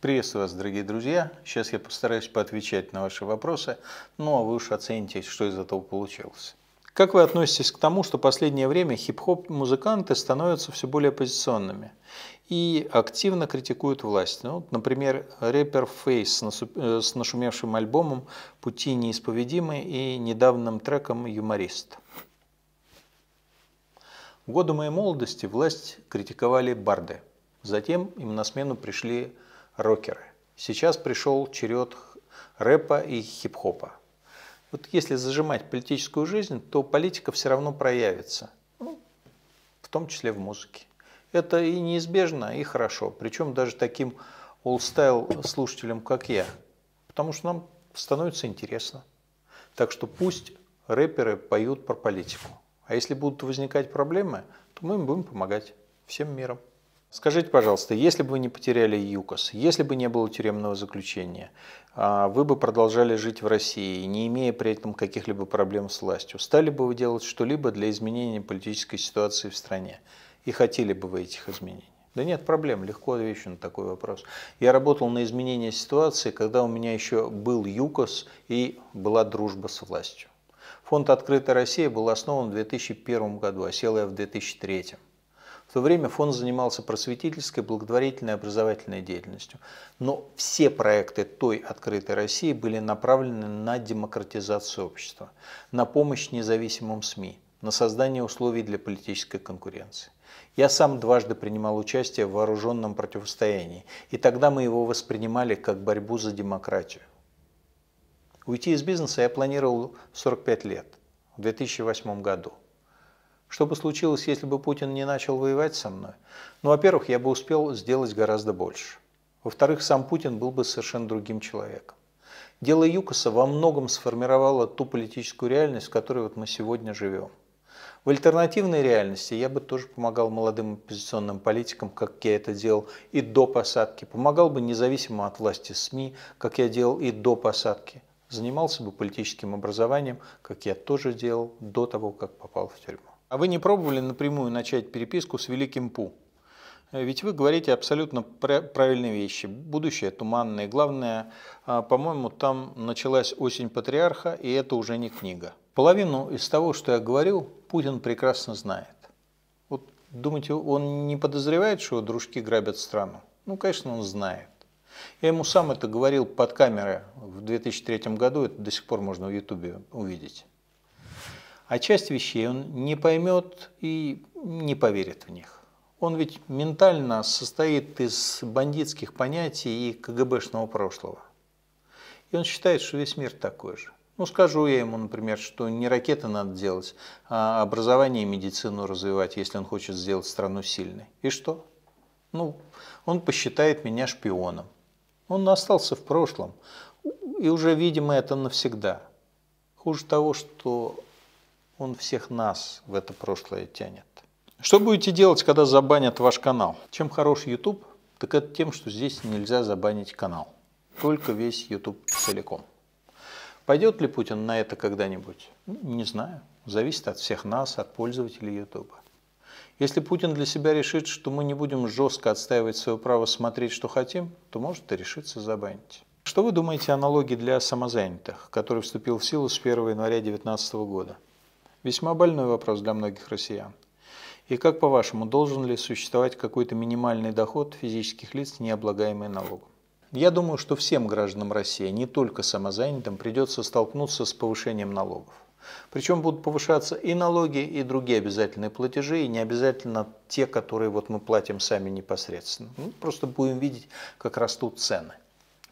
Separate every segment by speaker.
Speaker 1: Приветствую вас, дорогие друзья. Сейчас я постараюсь поотвечать на ваши вопросы, ну а вы уж оцените, что из этого получилось. Как вы относитесь к тому, что в последнее время хип-хоп-музыканты становятся все более оппозиционными и активно критикуют власть? Ну, например, рэпер Фейс э, с нашумевшим альбомом «Пути неисповедимы» и недавним треком «Юморист». В годы моей молодости власть критиковали барды. Затем им на смену пришли рокеры. Сейчас пришел черед рэпа и хип-хопа. Вот если зажимать политическую жизнь, то политика все равно проявится, ну, в том числе в музыке. Это и неизбежно, и хорошо. Причем даже таким олдстайл слушателям, как я. Потому что нам становится интересно. Так что пусть рэперы поют про политику. А если будут возникать проблемы, то мы им будем помогать всем миром. Скажите, пожалуйста, если бы вы не потеряли ЮКОС, если бы не было тюремного заключения, а, вы бы продолжали жить в России, не имея при этом каких-либо проблем с властью, стали бы вы делать что-либо для изменения политической ситуации в стране? И хотели бы вы этих изменений? Да нет проблем, легко отвечу на такой вопрос. Я работал на изменение ситуации, когда у меня еще был ЮКОС и была дружба с властью. Фонд «Открытая Россия» был основан в 2001 году, а сел я в 2003. В то время фонд занимался просветительской, благотворительной и образовательной деятельностью. Но все проекты той открытой России были направлены на демократизацию общества, на помощь независимым СМИ, на создание условий для политической конкуренции. Я сам дважды принимал участие в вооруженном противостоянии, и тогда мы его воспринимали как борьбу за демократию. Уйти из бизнеса я планировал 45 лет, в 2008 году – что бы случилось, если бы Путин не начал воевать со мной? Ну, во-первых, я бы успел сделать гораздо больше. Во-вторых, сам Путин был бы совершенно другим человеком. Дело Юкоса во многом сформировало ту политическую реальность, в которой вот мы сегодня живем. В альтернативной реальности я бы тоже помогал молодым оппозиционным политикам, как я это делал и до посадки. Помогал бы независимо от власти СМИ, как я делал и до посадки. Занимался бы политическим образованием, как я тоже делал до того, как попал в тюрьму. А вы не пробовали напрямую начать переписку с Великим Пу? Э, ведь вы говорите абсолютно правильные вещи. Будущее туманное. Главное, а, по-моему, там началась осень патриарха, и это уже не книга. Половину из того, что я говорил, Путин прекрасно знает. Вот думаете, он не подозревает, что дружки грабят страну? Ну, конечно, он знает. Я ему сам это говорил под камеры в 2003 году, это до сих пор можно в Ютубе увидеть а часть вещей он не поймет и не поверит в них. Он ведь ментально состоит из бандитских понятий и КГБшного прошлого. И он считает, что весь мир такой же. Ну, скажу я ему, например, что не ракеты надо делать, а образование и медицину развивать, если он хочет сделать страну сильной. И что? Ну, он посчитает меня шпионом. Он остался в прошлом. И уже, видимо, это навсегда. Хуже того, что он всех нас в это прошлое тянет. Что будете делать, когда забанят ваш канал? Чем хорош YouTube? Так это тем, что здесь нельзя забанить канал. Только весь YouTube целиком. Пойдет ли Путин на это когда-нибудь? не знаю. Зависит от всех нас, от пользователей YouTube. Если Путин для себя решит, что мы не будем жестко отстаивать свое право смотреть, что хотим, то может и решиться забанить. Что вы думаете о налоге для самозанятых, который вступил в силу с 1 января 2019 года? Весьма больной вопрос для многих россиян. И как по-вашему, должен ли существовать какой-то минимальный доход физических лиц, не облагаемый налогом? Я думаю, что всем гражданам России, не только самозанятым, придется столкнуться с повышением налогов. Причем будут повышаться и налоги, и другие обязательные платежи, и не обязательно те, которые вот мы платим сами непосредственно. Мы ну, просто будем видеть, как растут цены.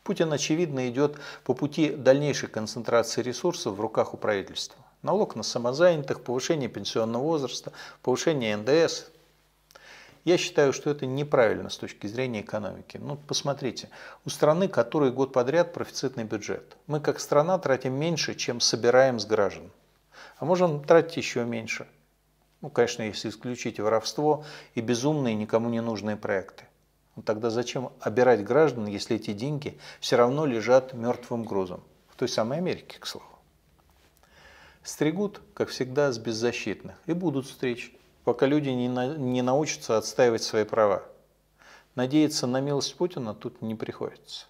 Speaker 1: Путин, очевидно, идет по пути дальнейшей концентрации ресурсов в руках у правительства налог на самозанятых, повышение пенсионного возраста, повышение НДС. Я считаю, что это неправильно с точки зрения экономики. Ну, посмотрите, у страны, который год подряд профицитный бюджет, мы как страна тратим меньше, чем собираем с граждан. А можем тратить еще меньше. Ну, конечно, если исключить воровство и безумные, никому не нужные проекты. Но ну, тогда зачем обирать граждан, если эти деньги все равно лежат мертвым грузом? В той самой Америке, к слову. Стригут, как всегда, с беззащитных и будут стричь, пока люди не, на, не научатся отстаивать свои права. Надеяться на милость Путина тут не приходится.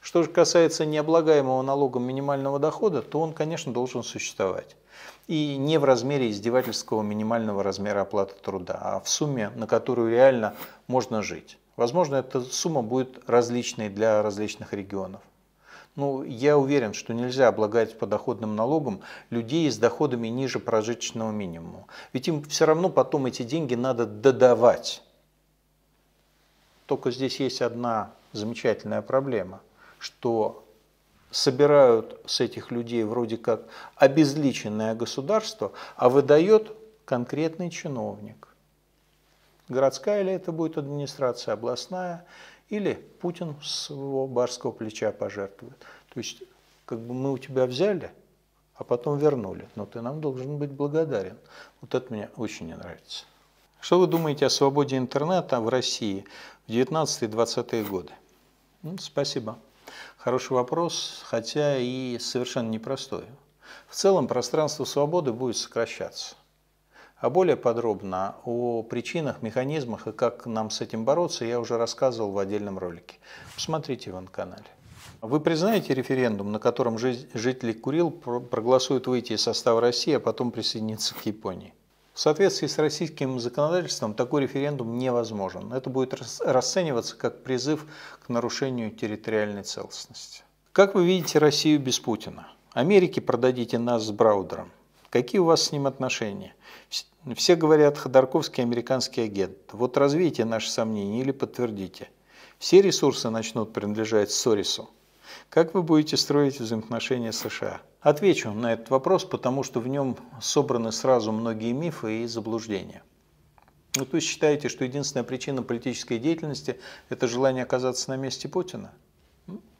Speaker 1: Что же касается необлагаемого налогом минимального дохода, то он, конечно, должен существовать. И не в размере издевательского минимального размера оплаты труда, а в сумме, на которую реально можно жить. Возможно, эта сумма будет различной для различных регионов. Ну, я уверен, что нельзя облагать подоходным налогом людей с доходами ниже прожиточного минимума. Ведь им все равно потом эти деньги надо додавать. Только здесь есть одна замечательная проблема, что собирают с этих людей вроде как обезличенное государство, а выдает конкретный чиновник. Городская или это будет администрация, областная – или Путин с своего барского плеча пожертвует. То есть, как бы мы у тебя взяли, а потом вернули, но ты нам должен быть благодарен. Вот это мне очень не нравится. Что вы думаете о свободе интернета в России в 19-20-е годы? Ну, спасибо. Хороший вопрос, хотя и совершенно непростой. В целом пространство свободы будет сокращаться. А более подробно о причинах, механизмах и как нам с этим бороться я уже рассказывал в отдельном ролике. Посмотрите его на канале. Вы признаете референдум, на котором жители Курил проголосуют выйти из состава России, а потом присоединиться к Японии? В соответствии с российским законодательством такой референдум невозможен. Это будет расцениваться как призыв к нарушению территориальной целостности. Как вы видите Россию без Путина? Америке продадите нас с Браудером. Какие у вас с ним отношения? Все говорят, Ходорковский американский агент. Вот развейте наши сомнения или подтвердите. Все ресурсы начнут принадлежать Сорису. Как вы будете строить взаимоотношения с США? Отвечу на этот вопрос, потому что в нем собраны сразу многие мифы и заблуждения. Вот вы считаете, что единственная причина политической деятельности – это желание оказаться на месте Путина?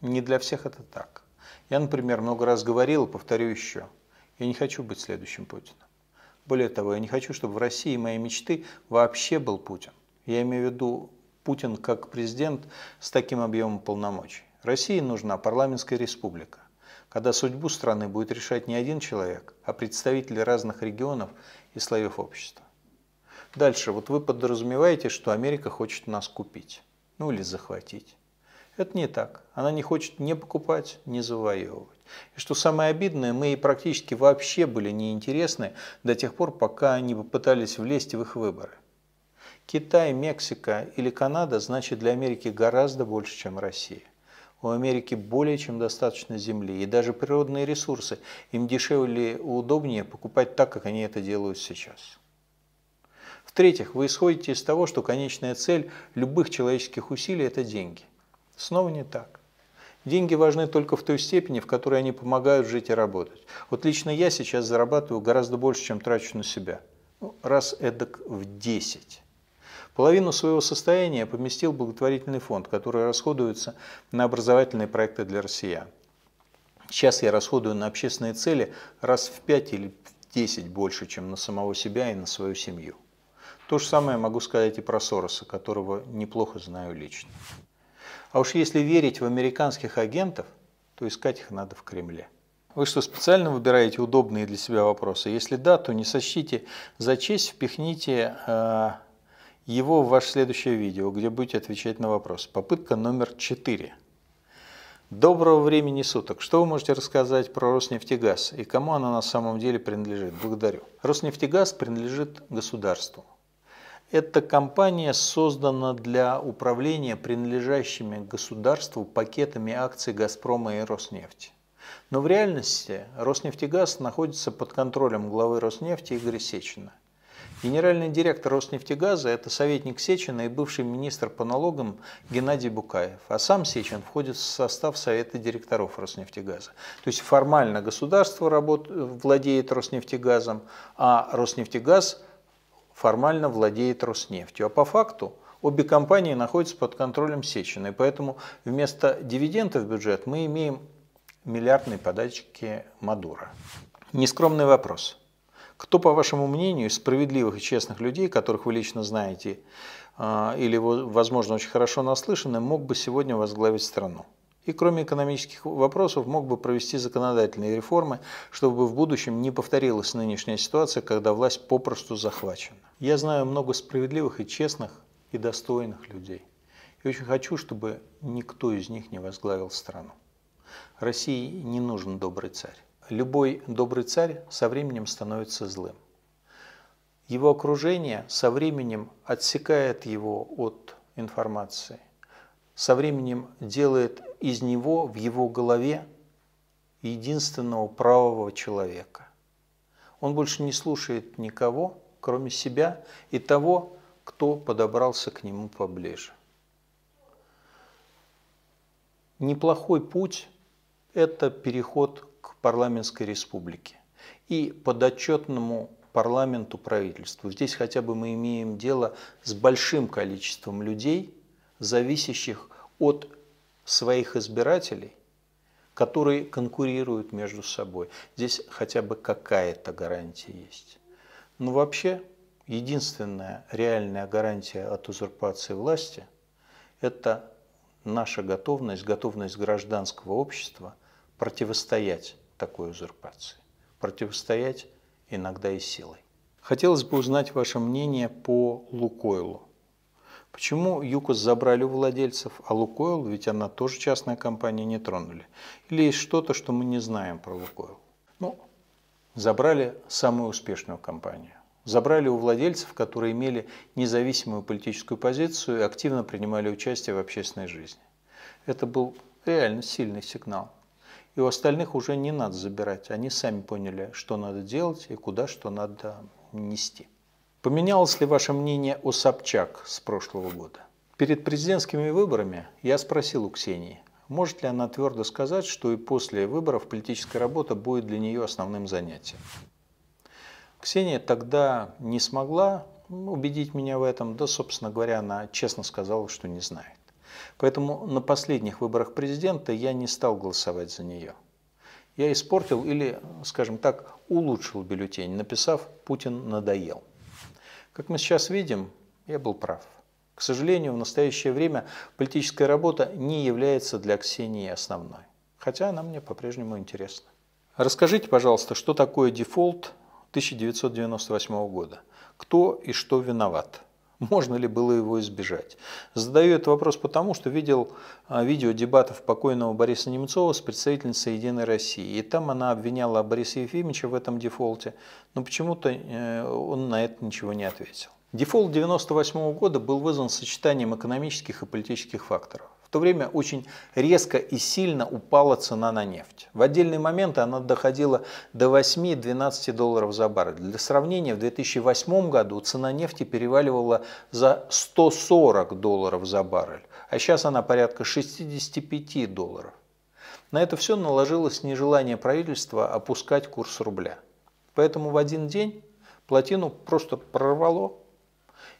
Speaker 1: Не для всех это так. Я, например, много раз говорил повторю еще – я не хочу быть следующим Путиным. Более того, я не хочу, чтобы в России моей мечты вообще был Путин. Я имею в виду Путин как президент с таким объемом полномочий. России нужна парламентская республика, когда судьбу страны будет решать не один человек, а представители разных регионов и слоев общества. Дальше, вот вы подразумеваете, что Америка хочет нас купить, ну или захватить. Это не так. Она не хочет не покупать, не завоевывать. И что самое обидное, мы и практически вообще были неинтересны до тех пор, пока они попытались влезть в их выборы. Китай, Мексика или Канада значит для Америки гораздо больше, чем Россия. У Америки более чем достаточно земли, и даже природные ресурсы им дешевле и удобнее покупать так, как они это делают сейчас. В-третьих, вы исходите из того, что конечная цель любых человеческих усилий – это деньги. Снова не так. Деньги важны только в той степени, в которой они помогают жить и работать. Вот лично я сейчас зарабатываю гораздо больше, чем трачу на себя. Ну, раз эдак в 10. Половину своего состояния поместил благотворительный фонд, который расходуется на образовательные проекты для россиян. Сейчас я расходую на общественные цели раз в 5 или в 10 больше, чем на самого себя и на свою семью. То же самое могу сказать и про Сороса, которого неплохо знаю лично. А уж если верить в американских агентов, то искать их надо в Кремле. Вы что, специально выбираете удобные для себя вопросы? Если да, то не сочтите за честь, впихните э, его в ваше следующее видео, где будете отвечать на вопрос. Попытка номер 4. Доброго времени суток. Что вы можете рассказать про Роснефтегаз и кому она на самом деле принадлежит? Благодарю. Роснефтегаз принадлежит государству. Эта компания создана для управления принадлежащими государству пакетами акций «Газпрома» и «Роснефти». Но в реальности «Роснефтегаз» находится под контролем главы «Роснефти» Игоря Сечина. Генеральный директор «Роснефтегаза» – это советник Сечина и бывший министр по налогам Геннадий Букаев. А сам Сечин входит в состав Совета директоров «Роснефтегаза». То есть формально государство работ... владеет «Роснефтегазом», а «Роснефтегаз» формально владеет Роснефтью, а по факту обе компании находятся под контролем Сечина, и поэтому вместо дивидендов в бюджет мы имеем миллиардные подачки Мадура. Нескромный вопрос. Кто, по вашему мнению, из справедливых и честных людей, которых вы лично знаете а, или, возможно, очень хорошо наслышаны, мог бы сегодня возглавить страну? и кроме экономических вопросов мог бы провести законодательные реформы, чтобы в будущем не повторилась нынешняя ситуация, когда власть попросту захвачена. Я знаю много справедливых и честных и достойных людей. И очень хочу, чтобы никто из них не возглавил страну. России не нужен добрый царь. Любой добрый царь со временем становится злым. Его окружение со временем отсекает его от информации, со временем делает из него в его голове единственного правого человека. Он больше не слушает никого, кроме себя и того, кто подобрался к нему поближе. Неплохой путь – это переход к парламентской республике и подотчетному парламенту правительству. Здесь хотя бы мы имеем дело с большим количеством людей, зависящих от своих избирателей, которые конкурируют между собой. Здесь хотя бы какая-то гарантия есть. Но вообще единственная реальная гарантия от узурпации власти – это наша готовность, готовность гражданского общества противостоять такой узурпации, противостоять иногда и силой. Хотелось бы узнать ваше мнение по Лукойлу. Почему ЮКОС забрали у владельцев, а Лукойл, ведь она тоже частная компания, не тронули? Или есть что-то, что мы не знаем про Лукойл? Ну, забрали самую успешную компанию. Забрали у владельцев, которые имели независимую политическую позицию и активно принимали участие в общественной жизни. Это был реально сильный сигнал. И у остальных уже не надо забирать. Они сами поняли, что надо делать и куда что надо нести. Поменялось ли ваше мнение о Собчак с прошлого года? Перед президентскими выборами я спросил у Ксении, может ли она твердо сказать, что и после выборов политическая работа будет для нее основным занятием. Ксения тогда не смогла убедить меня в этом, да, собственно говоря, она честно сказала, что не знает. Поэтому на последних выборах президента я не стал голосовать за нее. Я испортил или, скажем так, улучшил бюллетень, написав «Путин надоел». Как мы сейчас видим, я был прав. К сожалению, в настоящее время политическая работа не является для Ксении основной. Хотя она мне по-прежнему интересна. Расскажите, пожалуйста, что такое дефолт 1998 года? Кто и что виноват? Можно ли было его избежать? Задаю этот вопрос потому, что видел а, видео дебатов покойного Бориса Немцова с представительницей «Единой России». И там она обвиняла Бориса Ефимовича в этом дефолте, но почему-то э, он на это ничего не ответил. Дефолт 1998 года был вызван сочетанием экономических и политических факторов. В то время очень резко и сильно упала цена на нефть. В отдельные моменты она доходила до 8-12 долларов за баррель. Для сравнения, в 2008 году цена нефти переваливала за 140 долларов за баррель, а сейчас она порядка 65 долларов. На это все наложилось нежелание правительства опускать курс рубля. Поэтому в один день плотину просто прорвало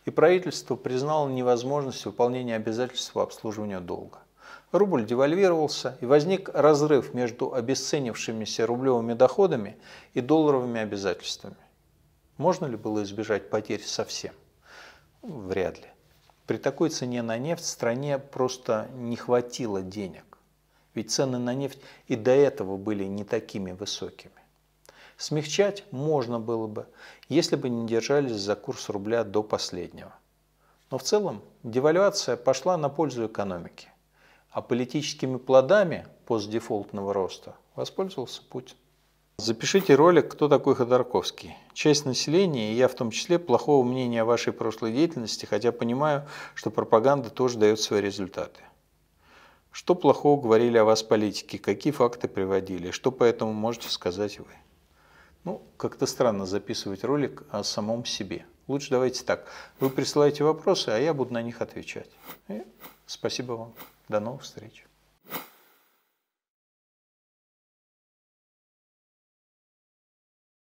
Speaker 1: и правительство признало невозможность выполнения обязательств по обслуживанию долга. Рубль девальвировался, и возник разрыв между обесценившимися рублевыми доходами и долларовыми обязательствами. Можно ли было избежать потерь совсем? Вряд ли. При такой цене на нефть стране просто не хватило денег. Ведь цены на нефть и до этого были не такими высокими. Смягчать можно было бы, если бы не держались за курс рубля до последнего. Но в целом девальвация пошла на пользу экономике, а политическими плодами постдефолтного роста воспользовался Путин. Запишите ролик «Кто такой Ходорковский?». Часть населения, и я в том числе, плохого мнения о вашей прошлой деятельности, хотя понимаю, что пропаганда тоже дает свои результаты. Что плохого говорили о вас политики, какие факты приводили, что поэтому можете сказать вы? Ну, как-то странно записывать ролик о самом себе. Лучше давайте так. Вы присылаете вопросы, а я буду на них отвечать. И спасибо вам. До новых встреч.